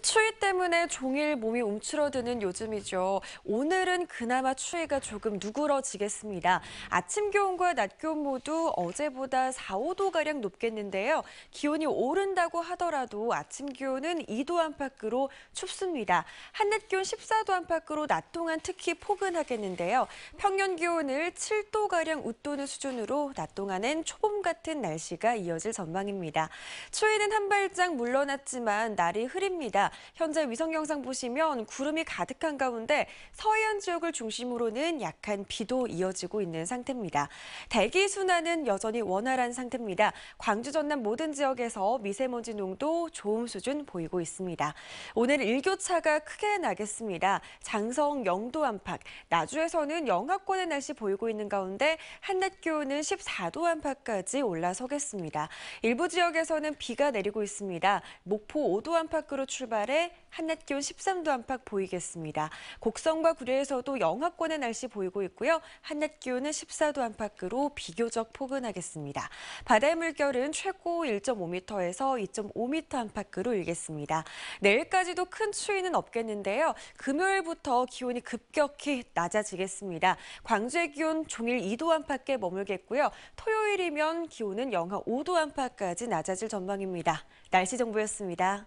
추위 때문에 종일 몸이 움츠러드는 요즘이죠. 오늘은 그나마 추위가 조금 누그러지겠습니다. 아침 기온과 낮 기온 모두 어제보다 4, 5도가량 높겠는데요. 기온이 오른다고 하더라도 아침 기온은 2도 안팎으로 춥습니다. 한낮 기온 14도 안팎으로 낮 동안 특히 포근하겠는데요. 평년 기온을 7도가량 웃도는 수준으로 낮 동안엔 초봄 같은 날씨가 이어질 전망입니다. 추위는 한 발짝 물러났지만 날이 흐립니다. 있습니다. 현재 위성 영상 보시면 구름이 가득한 가운데 서해안 지역을 중심으로는 약한 비도 이어지고 있는 상태입니다. 대기 순환은 여전히 원활한 상태입니다. 광주 전남 모든 지역에서 미세먼지 농도 좋은 수준 보이고 있습니다. 오늘 일교차가 크게 나겠습니다. 장성 영도 안팎, 나주에서는 영하권의 날씨 보이고 있는 가운데 한낮 기온은 14도 안팎까지 올라서겠습니다. 일부 지역에서는 비가 내리고 있습니다. 목포 5도 안팎으로 출발 출발해 한낮 기온 13도 안팎 보이겠습니다. 곡성과 구례에서도 영하권의 날씨 보이고 있고요. 한낮 기온은 14도 안팎으로 비교적 포근하겠습니다. 바다의 물결은 최고 1.5m에서 2.5m 안팎으로 일겠습니다. 내일까지도 큰 추위는 없겠는데요. 금요일부터 기온이 급격히 낮아지겠습니다. 광주의 기온 종일 2도 안팎에 머물겠고요. 토요일이면 기온은 영하 5도 안팎까지 낮아질 전망입니다. 날씨 정보였습니다.